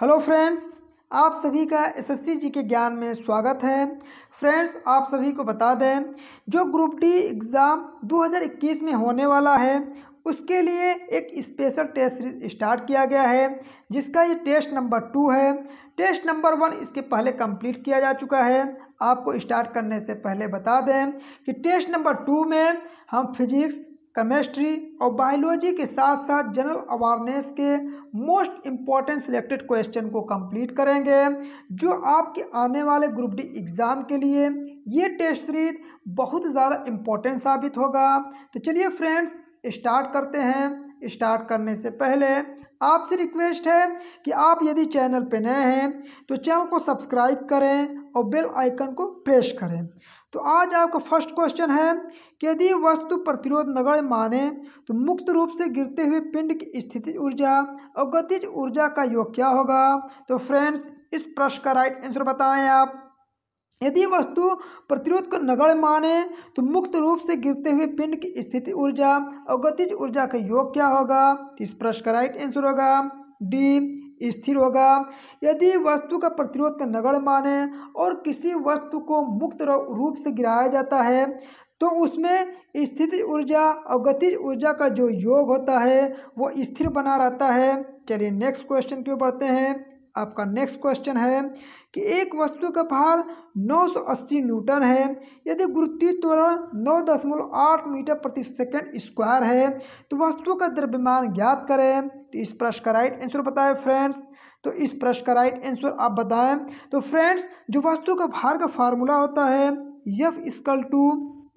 hello friends आप सभी का एसएससी जी के ज्ञान में स्वागत है फ्रेंड्स आप सभी को बता दें जो ग्रुप डी एग्ज़ाम 2021 में होने वाला है उसके लिए एक स्पेशल टेस्ट स्टार्ट किया गया है जिसका ये टेस्ट नंबर टू है टेस्ट नंबर वन इसके पहले कंप्लीट किया जा चुका है आपको स्टार्ट करने से पहले बता दें कि टेस्ट नंबर टू में हम फिजिक्स केमिस्ट्री और बायोलॉजी के साथ साथ जनरल अवारनेस के मोस्ट इम्पॉर्टेंट सिलेक्टेड क्वेश्चन को कंप्लीट करेंगे जो आपके आने वाले ग्रुप डी एग्ज़ाम के लिए ये टेस्ट सीरीज बहुत ज़्यादा इम्पोर्टेंट साबित होगा तो चलिए फ्रेंड्स स्टार्ट करते हैं स्टार्ट करने से पहले आपसे रिक्वेस्ट है कि आप यदि चैनल पर नए हैं तो चैनल को सब्सक्राइब करें और बेल आइकन को प्रेस करें तो आज आपका फर्स्ट क्वेश्चन है कि यदि वस्तु प्रतिरोध नगण माने तो मुक्त रूप से गिरते हुए पिंड की स्थिति ऊर्जा और गतिज ऊर्जा का योग क्या होगा तो फ्रेंड्स इस प्रश्न का राइट आंसर बताएं आप यदि वस्तु प्रतिरोध को नगण माने तो मुक्त रूप से गिरते हुए पिंड की स्थिति ऊर्जा और गतिज ऊर्जा का योग क्या होगा तो इस प्रश्न का राइट आंसर होगा डी स्थिर होगा यदि वस्तु का प्रतिरोध का नगण माने और किसी वस्तु को मुक्त रूप से गिराया जाता है तो उसमें स्थित ऊर्जा और गतिज ऊर्जा का जो योग होता है वो स्थिर बना रहता है चलिए नेक्स्ट क्वेश्चन की ओर बढ़ते हैं आपका नेक्स्ट क्वेश्चन है कि एक वस्तु का भार 980 न्यूटन है यदि गुरुत्वीय त्वरण 9.8 मीटर प्रति सेकंड स्क्वायर है तो वस्तु का द्रव्यमान ज्ञात करें तो इस प्रश्न का राइट आंसर बताएं फ्रेंड्स तो इस प्रश्न का राइट आंसर आप बताएं तो फ्रेंड्स जो वस्तु का भार का फार्मूला होता है यफ स्कल टू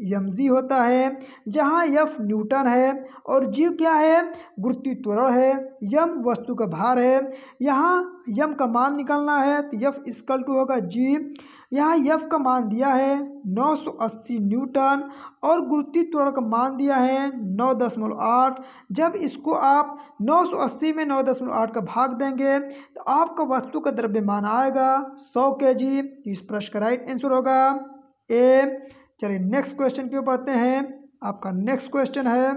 यमजी होता है जहाँ यफ न्यूटन है और जीव क्या है त्वरण है यम वस्तु का भार है यहाँ यम का मान निकलना है तो यफ स्कल टू होगा जी यहाँ यफ का मान दिया है 980 न्यूटन और गुरुत्वीय त्वरण का मान दिया है 9.8 जब इसको आप 980 में 9.8 का भाग देंगे तो आपका वस्तु का द्रव्यमान आएगा 100 के जी तो इस प्रश्न का राइट आंसर होगा ए चलिए नेक्स्ट क्वेश्चन क्यों पढ़ते हैं आपका नेक्स्ट क्वेश्चन है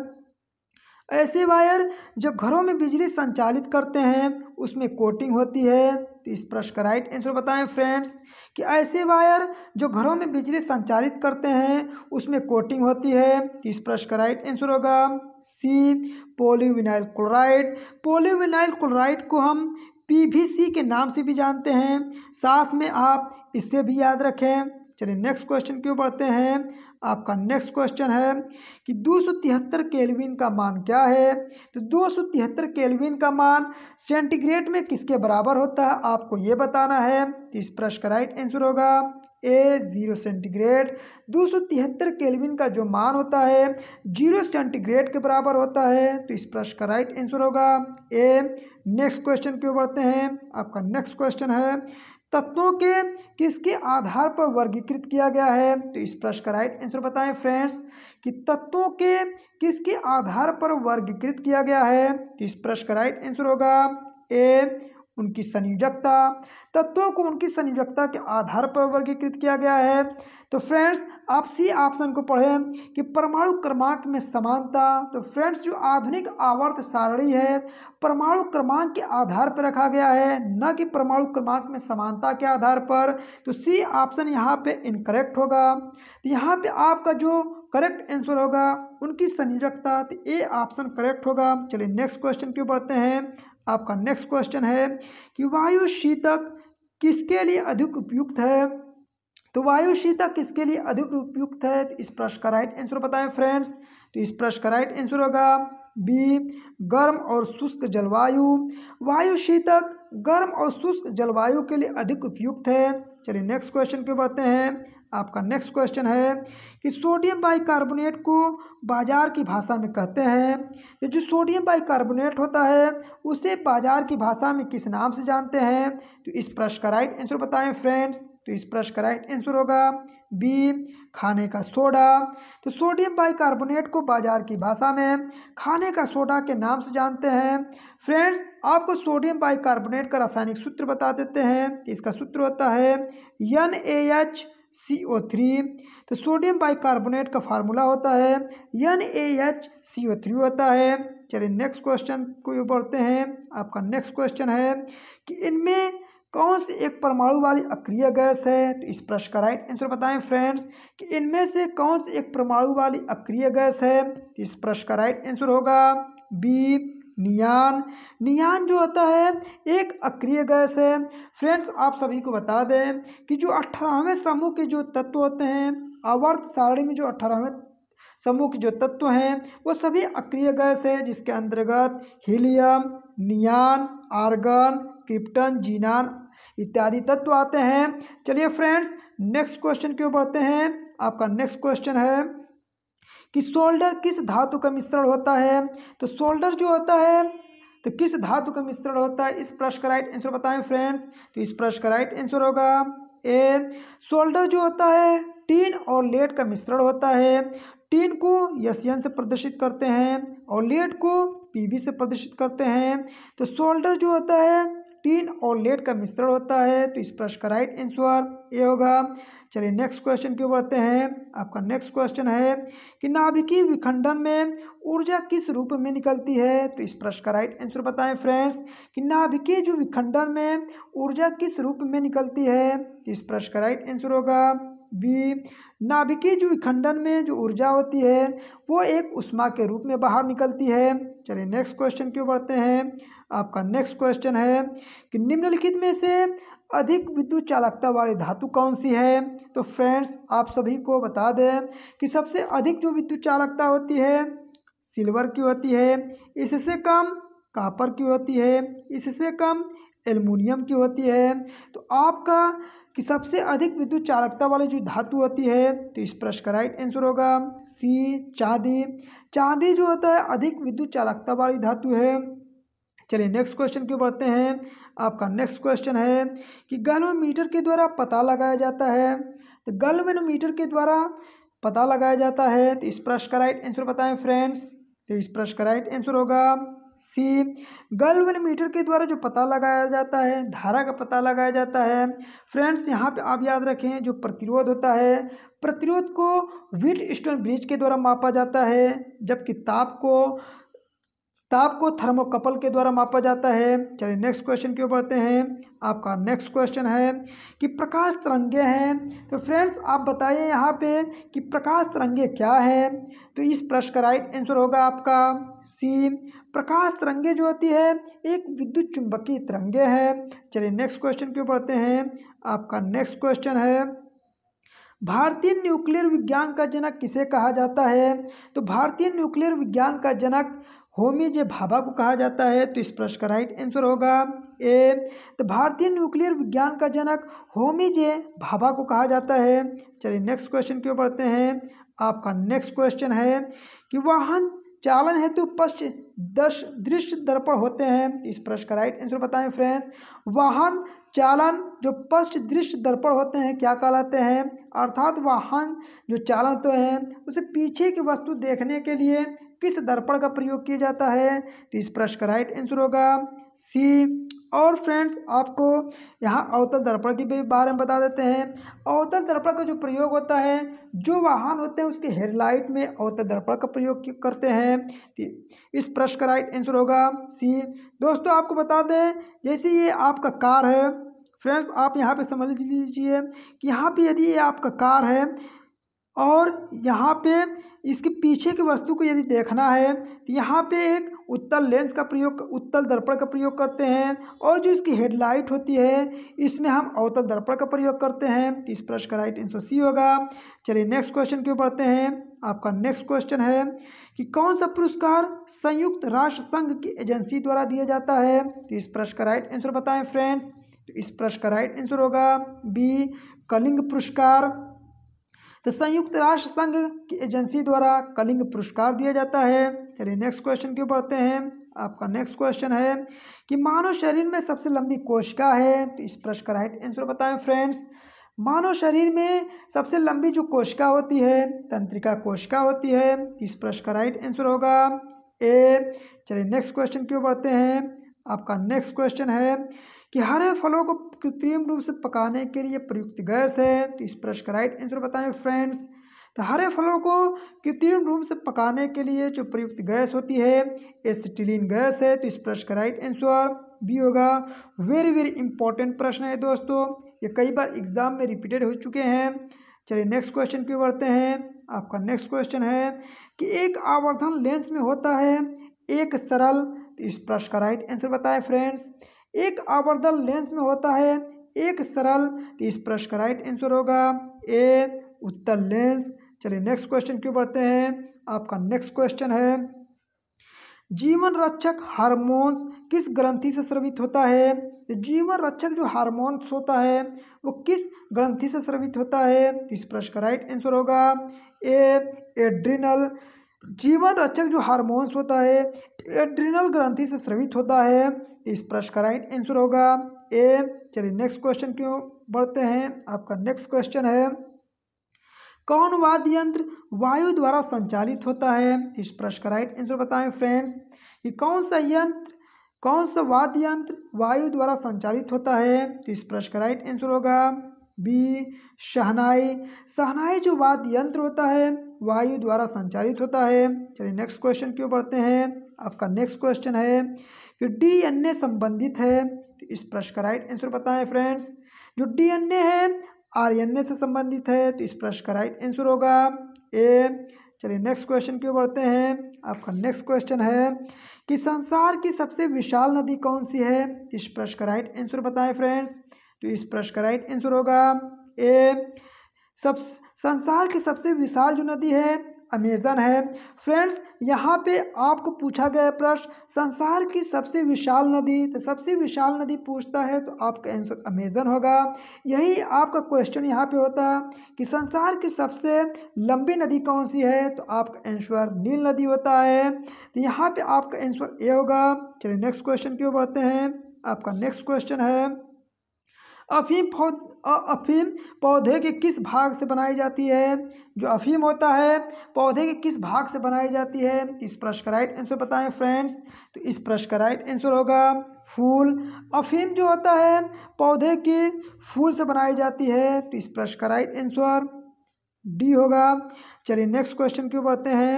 ऐसे वायर तो जो घरों में बिजली संचालित करते हैं उसमें कोटिंग होती है तो इस प्रश्न का राइट आंसर बताएं फ्रेंड्स कि ऐसे वायर जो घरों में बिजली संचालित करते हैं उसमें कोटिंग होती है तो इस प्रश्न का राइट आंसर होगा C polyvinyl chloride polyvinyl chloride को हम पीवीसी के नाम से भी जानते हैं साथ में आप इससे भी याद रखें चलिए नेक्स्ट क्वेश्चन क्यों पढ़ते हैं आपका नेक्स्ट क्वेश्चन है कि दो सौ तिहत्तर केलविन का मान क्या है तो दो सौ तिहत्तर केलविन का मान सेंटीग्रेड में किसके बराबर होता है आपको ये बताना है तो इस प्रश्न का राइट आंसर होगा ए जीरो सेंटीग्रेड दो सौ तिहत्तर केलविन का जो मान होता है जीरो सेंटीग्रेड के बराबर होता है तो इस प्रश्न का राइट आंसर होगा ए नेक्स्ट क्वेश्चन क्यों बढ़ते हैं आपका नेक्स्ट क्वेश्चन है तत्वों के किसके आधार पर वर्गीकृत किया गया है तो इस प्रश्न का राइट आंसर बताएं फ्रेंड्स कि तत्वों के किसके आधार पर वर्गीकृत किया गया है तो इस प्रश्न का राइट आंसर होगा ए उनकी संयोजकता तत्वों को उनकी संयोजकता के आधार पर वर्गीकृत किया गया है तो फ्रेंड्स आप सी ऑप्शन को पढ़ें कि परमाणु क्रमांक में समानता तो फ्रेंड्स जो आधुनिक आवर्त सारणी है परमाणु क्रमांक के आधार पर रखा गया है न कि परमाणु क्रमांक में समानता के आधार पर तो सी ऑप्शन यहाँ पे इनकरेक्ट होगा तो यहाँ पे आपका जो करेक्ट आंसर होगा उनकी संयोजकता तो ए ऑप्शन करेक्ट होगा चलिए नेक्स्ट क्वेश्चन क्यों बढ़ते हैं आपका नेक्स्ट क्वेश्चन है कि वायु शीतक किसके लिए अधिक उपयुक्त है तो वायु शीतक किसके लिए अधिक उपयुक्त है तो इस प्रश्न का राइट आंसर बताएं फ्रेंड्स तो इस प्रश्न का राइट आंसर होगा बी गर्म और शुष्क जलवायु वायु शीतक गर्म और शुष्क जलवायु के लिए अधिक उपयुक्त है चलिए नेक्स्ट क्वेश्चन के बढ़ते हैं आपका नेक्स्ट क्वेश्चन है कि सोडियम बाइकार्बोनेट को बाजार की भाषा में कहते हैं ये तो जो सोडियम बाइकार्बोनेट होता है उसे बाजार की भाषा में किस नाम से जानते हैं तो इस प्रश्न का राइट आंसर बताएं फ्रेंड्स तो इस प्रश्न का राइट आंसर होगा बी खाने का सोडा तो सोडियम बाइकार्बोनेट को बाजार की भाषा में खाने का सोडा के नाम से जानते हैं फ्रेंड्स आपको सोडियम बाइकार्बोनेट का रासायनिक सूत्र बता देते हैं तो इसका सूत्र होता है N A H C O three तो सोडियम बाइकार्बोनेट का फार्मूला होता है N A H C O three होता है चलिए नेक्स्ट क्वेश्चन को ये पढ़ते हैं आपका नेक्स्ट क्वेश्चन है कि इनमें कौन से एक परमाणु वाली अक्रिय गैस है तो इस प्रश्न का राइट आंसर बताएं फ्रेंड्स कि इनमें से कौन से एक परमाणु वाली अक्रिय गैस है तो इस प्रश्न का राइट आंसर होगा बी नियान नियान जो होता है एक अक्रिय गैस है फ्रेंड्स आप सभी को बता दें कि जो अठारहवें समूह के जो तत्व होते हैं अवर्त सारणी में जो अठारहवें समूह के जो तत्व हैं वो सभी अक्रिय गैस है जिसके अंतर्गत helium neon argon krypton xenon इत्यादि तत्व आते हैं चलिए फ्रेंड्स नेक्स्ट क्वेश्चन क्यों बढ़ते हैं आपका नेक्स्ट क्वेश्चन है कि सोल्डर किस धातु का मिश्रण होता है तो सोल्डर जो होता है तो किस धातु का मिश्रण होता है इस प्रश्न का राइट आंसर बताएं फ्रेंड्स तो इस प्रश्न का राइट आंसर होगा ए सोल्डर जो होता है टीन और लेड का मिश्रण होता है टीन को यशियन से प्रदर्शित करते हैं और लेड को पीवी से प्रदर्शित करते हैं तो सोल्डर जो होता है टीन और लेड का मिश्रण होता है तो इस प्रश्न का राइट आंसर ए होगा चलिए नेक्स्ट क्वेश्चन क्यों बढ़ते हैं आपका नेक्स्ट क्वेश्चन है कि नाभिकीय विखंडन में ऊर्जा किस रूप में निकलती है तो इस प्रश्न का राइट आंसर बताएं फ्रेंड्स कि नाभिकीय जो विखंडन में ऊर्जा किस रूप में निकलती है तो इस प्रश्न का राइट आंसर होगा बी नाभिकीय जो विखंडन में जो ऊर्जा होती है वो एक उष्मा के रूप में बाहर निकलती है चलिए नेक्स्ट क्वेश्चन क्यों बढ़ते हैं आपका नेक्स्ट क्वेश्चन है कि निम्नलिखित में से अधिक विद्युत चालकता वाली धातु कौन सी है तो फ्रेंड्स आप सभी को बता दें कि सबसे अधिक जो विद्युत चालकता होती है सिल्वर की होती है इससे कम कापर की होती है इससे कम एल्युमिनियम की होती है तो आपका कि सबसे अधिक विद्युत चालकता वाली जो धातु होती है तो इस प्रश्न का राइट आंसर होगा सी चांदी चांदी जो होता है अधिक विद्युत चालकता वाली धातु है चलिए नेक्स्ट क्वेश्चन क्यों बढ़ते हैं आपका नेक्स्ट क्वेश्चन है कि गैल्वेमीटर के द्वारा पता लगाया जाता है तो गैल्वेनोमीटर के द्वारा पता लगाया जाता है तो इस प्रश्न का राइट आंसर बताएं फ्रेंड्स तो इस प्रश्न का राइट आंसर होगा सी गैल्वेनोमीटर के द्वारा जो पता लगाया जाता है धारा का पता लगाया जाता है फ्रेंड्स यहाँ पे आप याद रखें जो प्रतिरोध होता है प्रतिरोध को व्हीट स्टोन ब्रिज के द्वारा मापा जाता है जबकि ताप को ताप को थर्मोकपल के द्वारा मापा जाता है चलिए नेक्स्ट क्वेश्चन क्यों बढ़ते हैं आपका नेक्स्ट क्वेश्चन है कि प्रकाश तरंगे हैं तो फ्रेंड्स आप बताइए यहाँ पे कि प्रकाश तरंगे क्या है तो इस प्रश्न का राइट आंसर होगा आपका सी प्रकाश तरंगे जो होती है एक विद्युत चुंबकीय तरंगे हैं चलिए नेक्स्ट क्वेश्चन क्यों पढ़ते हैं आपका नेक्स्ट क्वेश्चन है भारतीय न्यूक्लियर विज्ञान का जनक किसे कहा जाता है तो भारतीय न्यूक्लियर विज्ञान का जनक होमी जे भाभा को कहा जाता है तो इस प्रश्न का राइट आंसर होगा ए तो भारतीय न्यूक्लियर विज्ञान का जनक होमी जे भाभा को कहा जाता है चलिए नेक्स्ट क्वेश्चन क्यों पढ़ते हैं आपका नेक्स्ट क्वेश्चन है कि वाहन चालन हेतु पश्च दश दृश्य दर्पण होते हैं तो इस प्रश्न का राइट आंसर बताएं फ्रेंड्स वाहन चालन जो पश्च दृश्य दर्पण होते हैं क्या कहलाते हैं अर्थात वाहन जो चालन तो हैं उसे पीछे की वस्तु देखने के लिए किस दर्पण का प्रयोग किया जाता है तो इस प्रश्न का राइट आंसर होगा सी और फ्रेंड्स आपको यहाँ अवतल दर्पण के बारे में बता देते हैं अवतल दर्पण का जो प्रयोग होता है जो वाहन होते हैं उसके हेडलाइट में अवतल दर्पण का प्रयोग करते हैं तो इस प्रश्न का राइट आंसर होगा सी दोस्तों आपको बता दें जैसे ये आपका कार है फ्रेंड्स आप यहाँ पे समझ लीजिए कि यहाँ पे यदि ये आपका कार है और यहाँ पे इसके पीछे की वस्तु को यदि देखना है तो यहाँ पे एक उत्तल लेंस का प्रयोग उत्तल दर्पण का प्रयोग करते हैं और जो इसकी हेडलाइट होती है इसमें हम अवतल दर्पण का प्रयोग करते हैं तो इस प्रश्न का राइट आंसर सी होगा चलिए नेक्स्ट क्वेश्चन क्यों पढ़ते हैं आपका नेक्स्ट क्वेश्चन है कि कौन सा पुरस्कार संयुक्त राष्ट्र संघ की एजेंसी द्वारा दिया जाता है तो इस प्रश्न का राइट आंसर बताएं फ्रेंड्स तो इस प्रश्न का राइट आंसर होगा बी कलिंग पुरस्कार तो संयुक्त राष्ट्र संघ की एजेंसी द्वारा कलिंग पुरस्कार दिया जाता है चलिए नेक्स्ट क्वेश्चन क्यों पढ़ते हैं आपका नेक्स्ट क्वेश्चन है कि मानव शरीर में सबसे लंबी कोशिका है तो इस प्रश्न का राइट आंसर बताएं फ्रेंड्स मानव शरीर में सबसे लंबी जो कोशिका होती है तंत्रिका कोशिका होती है इस प्रश्न का राइट आंसर होगा ए चलिए नेक्स्ट क्वेश्चन क्यों पढ़ते हैं आपका नेक्स्ट क्वेश्चन है कि हरे फलों को कृत्रिम रूप से पकाने के लिए प्रयुक्त गैस है तो इस प्रश्न का राइट आंसर बताएं फ्रेंड्स तो हरे फलों को कृत्रिम रूप से पकाने के लिए जो प्रयुक्त गैस होती है एसिटिलीन गैस है तो इस प्रश्न का राइट आंसर बी होगा वेरी वेरी इंपॉर्टेंट प्रश्न है दोस्तों ये कई बार एग्जाम में रिपीटेड हो चुके हैं चलिए नेक्स्ट क्वेश्चन क्यों बढ़ते हैं आपका नेक्स्ट क्वेश्चन है कि एक आवर्धन लेंस में होता है एक सरल तो इस प्रश्न का राइट आंसर बताएं फ्रेंड्स एक आवर्धन लेंस में होता है एक सरल तो इस प्रश्न का राइट आंसर होगा ए उत्तर लेंस चलिए नेक्स्ट क्वेश्चन क्यों बढ़ते हैं आपका नेक्स्ट क्वेश्चन है जीवन रक्षक हारमोन्स किस ग्रंथि से स्रवित होता है जीवन रक्षक जो हारमोन्स होता है वो किस ग्रंथि से स्रवित होता है इस प्रश्न का राइट आंसर होगा ए एड्रिनल जीवन रक्षक जो हार्मोन्स होता है एड्रिनल ग्रंथि से स्रवित होता है इस प्रश्न का राइट आंसर होगा ए चलिए नेक्स्ट क्वेश्चन क्यों बढ़ते हैं आपका नेक्स्ट क्वेश्चन है कौन वाद्य यंत्र वायु द्वारा संचालित होता है इस प्रश्न का राइट आंसर बताएं फ्रेंड्स ये कौन सा यंत्र कौन सा वाद्य यंत्र वायु द्वारा संचालित होता है तो इस प्रश्न का राइट आंसर होगा बी शहनाई शहनाई जो वाद्य यंत्र होता है वायु द्वारा संचालित होता है चलिए नेक्स्ट क्वेश्चन क्यों पढ़ते हैं आपका नेक्स्ट क्वेश्चन है कि डीएनए संबंधित है तो इस प्रश्न का राइट आंसर बताएं फ्रेंड्स जो डीएनए है आरएनए से संबंधित है तो इस प्रश्न का राइट आंसर होगा ए चलिए नेक्स्ट क्वेश्चन क्यों पढ़ते हैं आपका नेक्स्ट क्वेश्चन है कि संसार की सबसे विशाल नदी कौन सी है इस प्रश्न का राइट आंसर बताएं फ्रेंड्स तो इस प्रश्न का राइट आंसर होगा ए सब संसार की सबसे विशाल जो नदी है अमेजन है फ्रेंड्स यहाँ पे आपको पूछा गया प्रश्न संसार की सबसे विशाल नदी तो सबसे विशाल नदी पूछता है तो आपका आंसर अमेजन होगा यही आपका क्वेश्चन यहाँ पे होता कि संसार की सबसे लंबी नदी कौन सी है तो आपका आंसर नील नदी होता है तो यहाँ पे आपका आंसर ए होगा चलिए नेक्स्ट क्वेश्चन क्यों बढ़ते हैं आपका नेक्स्ट क्वेश्चन है अफीम अफीम पौधे के किस भाग से बनाई जाती है जो अफीम होता है पौधे के किस भाग से बनाई जाती है इस प्रश्न का राइट आंसर बताएं फ्रेंड्स तो इस प्रश्न का राइट आंसर होगा फूल अफीम जो होता है पौधे के फूल से बनाई जाती है तो इस प्रश्न का राइट आंसर डी होगा चलिए नेक्स्ट क्वेश्चन क्यों बढ़ते हैं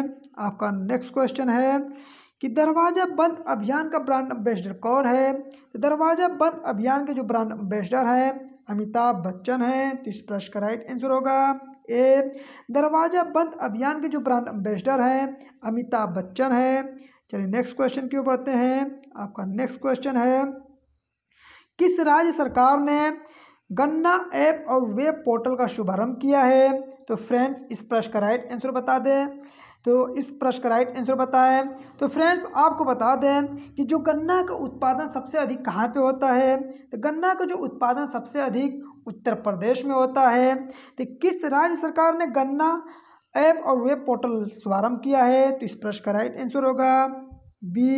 आपका नेक्स्ट क्वेश्चन है कि दरवाज़ा बंद अभियान का ब्रांड एम्बेसडर कौन है तो दरवाज़ा बंद अभियान के जो ब्रांड एम्बेसडर हैं अमिताभ बच्चन हैं तो इस प्रश्न का राइट आंसर होगा ए दरवाज़ा बंद अभियान के जो ब्रांड एम्बेसडर हैं अमिताभ बच्चन हैं चलिए नेक्स्ट क्वेश्चन क्यों पढ़ते हैं आपका नेक्स्ट क्वेश्चन है किस राज्य सरकार ने गन्ना ऐप और वेब पोर्टल का शुभारंभ किया है तो फ्रेंड्स इस प्रश्न का राइट आंसर बता दें तो इस प्रश्न का राइट आंसर बताया तो फ्रेंड्स आपको बता दें कि जो गन्ना का उत्पादन सबसे अधिक कहाँ पे होता है तो गन्ना का जो उत्पादन सबसे अधिक उत्तर प्रदेश में होता है तो किस राज्य सरकार ने गन्ना ऐप और वेब पोर्टल शुभारम्भ किया है तो इस प्रश्न का राइट आंसर होगा बी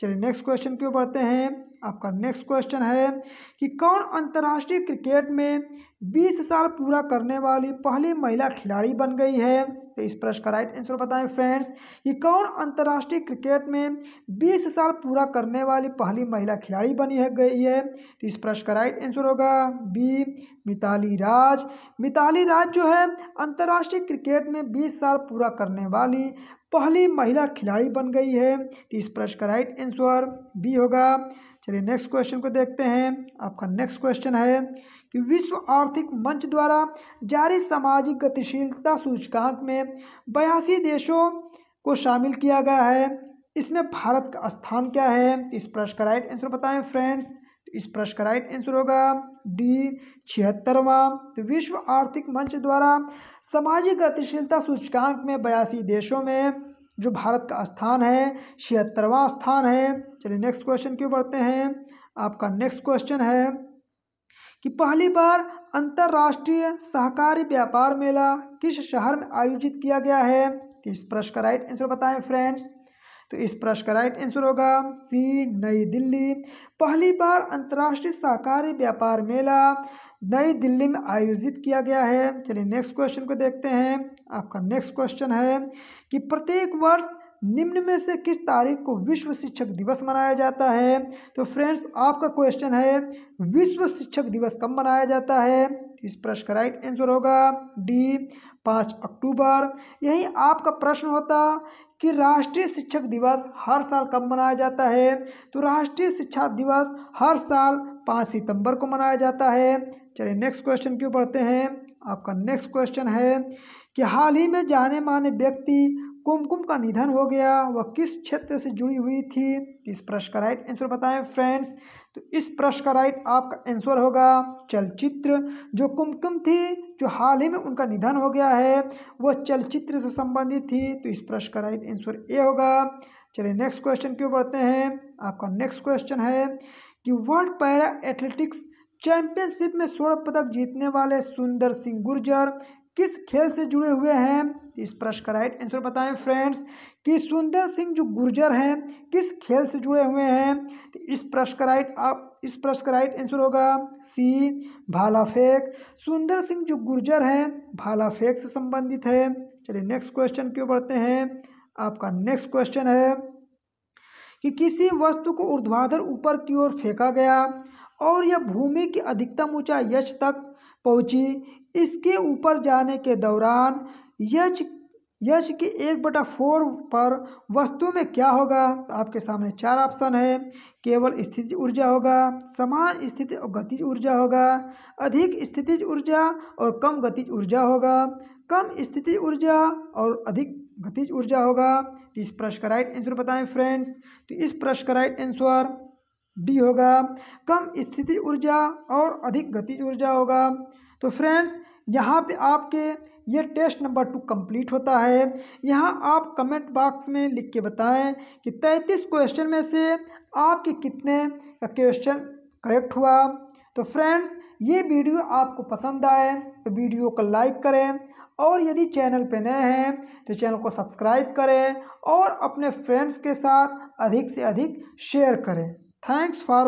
चलिए नेक्स्ट क्वेश्चन क्यों पढ़ते हैं आपका नेक्स्ट क्वेश्चन है कि कौन अंतर्राष्ट्रीय क्रिकेट में 20 साल पूरा करने वाली पहली महिला खिलाड़ी बन गई है तो इस प्रश्न का राइट आंसर बताएं फ्रेंड्स कि कौन अंतर्राष्ट्रीय क्रिकेट में 20 साल पूरा करने वाली पहली महिला खिलाड़ी बनी है गई है तो इस प्रश्न का राइट आंसर होगा बी मिताली राज मिताली राज जो है अंतर्राष्ट्रीय क्रिकेट में बीस साल पूरा करने वाली पहली महिला खिलाड़ी बन गई है तो इस प्रश्न का राइट आंसर बी होगा चलिए नेक्स्ट क्वेश्चन को देखते हैं आपका नेक्स्ट क्वेश्चन है कि विश्व आर्थिक मंच द्वारा जारी सामाजिक गतिशीलता सूचकांक में बयासी देशों को शामिल किया गया है इसमें भारत का स्थान क्या है तो इस प्रश्न का राइट आंसर बताएं फ्रेंड्स तो इस प्रश्न का राइट आंसर होगा डी छिहत्तरवा तो विश्व आर्थिक मंच द्वारा सामाजिक गतिशीलता सूचकांक में बयासी देशों में जो भारत का स्थान है छिहत्तरवा स्थान है चलिए नेक्स्ट क्वेश्चन क्यों बढ़ते हैं आपका नेक्स्ट क्वेश्चन है कि पहली बार अंतर्राष्ट्रीय सहकारी व्यापार मेला किस शहर में आयोजित किया गया है तो इस प्रश्न का राइट आंसर बताएं फ्रेंड्स तो इस प्रश्न का राइट आंसर होगा सी नई दिल्ली पहली बार अंतर्राष्ट्रीय सहकारी व्यापार मेला नई दिल्ली में आयोजित किया गया है चलिए नेक्स्ट क्वेश्चन को देखते हैं आपका नेक्स्ट क्वेश्चन है कि प्रत्येक वर्ष निम्न में से किस तारीख को विश्व शिक्षक दिवस मनाया जाता है तो फ्रेंड्स आपका क्वेश्चन है विश्व शिक्षक दिवस कब मनाया जाता है तो इस प्रश्न का राइट आंसर होगा डी पाँच अक्टूबर यही आपका प्रश्न होता कि राष्ट्रीय शिक्षक दिवस हर साल कब मनाया जाता है तो राष्ट्रीय शिक्षा दिवस हर साल पाँच सितंबर को मनाया जाता है चलिए नेक्स्ट क्वेश्चन क्यों पढ़ते हैं आपका नेक्स्ट क्वेश्चन है कि हाल ही में जाने माने व्यक्ति कुमकुम का निधन हो गया वह किस क्षेत्र से जुड़ी हुई थी तो इस प्रश्न का राइट आंसर बताएं फ्रेंड्स तो इस प्रश्न का राइट आपका आंसर होगा चलचित्र जो कुमकुम थी जो हाल ही में उनका निधन हो गया है वह चलचित्र से संबंधित थी तो इस प्रश्न का राइट आंसर ए होगा चलिए नेक्स्ट क्वेश्चन क्यों पढ़ते हैं आपका नेक्स्ट क्वेश्चन है कि वर्ल्ड पैरा एथलेटिक्स चैंपियनशिप में स्वर्ण पदक जीतने वाले सुंदर सिंह गुर्जर किस खेल से जुड़े हुए हैं इस प्रश्न का राइट आंसर बताएं फ्रेंड्स कि सुंदर सिंह जो गुर्जर हैं किस खेल से जुड़े हुए हैं तो इस प्रश्न का राइट आप इस प्रश्न का राइट आंसर होगा सी भाला फेंक सुंदर सिंह जो गुर्जर हैं भाला फेंक से संबंधित है चलिए नेक्स्ट क्वेश्चन क्यों बढ़ते हैं आपका नेक्स्ट क्वेश्चन है कि किसी वस्तु को ऊर्ध्वाधर ऊपर की ओर फेंका गया और यह भूमि की अधिकतम ऊंचाई यच तक पहुंची इसके ऊपर जाने के दौरान यच यश के एक बटा फोर पर वस्तु में क्या होगा आपके सामने चार ऑप्शन है केवल स्थिति ऊर्जा होगा समान स्थिति और गतिज ऊर्जा होगा अधिक स्थितिज ऊर्जा और कम गतिज ऊर्जा होगा कम स्थिति ऊर्जा और अधिक गतिज ऊर्जा होगा तो इस प्रश्न का राइट आंसर बताएं फ्रेंड्स तो इस प्रश्न का राइट आंसर डी होगा कम स्थिति ऊर्जा और अधिक गतिज ऊर्जा होगा तो फ्रेंड्स यहाँ पे आपके ये टेस्ट नंबर टू कंप्लीट होता है यहाँ आप कमेंट बॉक्स में लिख के बताएं कि तैंतीस क्वेश्चन में से आपके कितने का क्वेश्चन करेक्ट हुआ तो फ्रेंड्स ये वीडियो आपको पसंद आए तो वीडियो को लाइक करें और यदि चैनल पर नए हैं तो चैनल को सब्सक्राइब करें और अपने फ्रेंड्स के साथ अधिक से अधिक शेयर करें Thanks for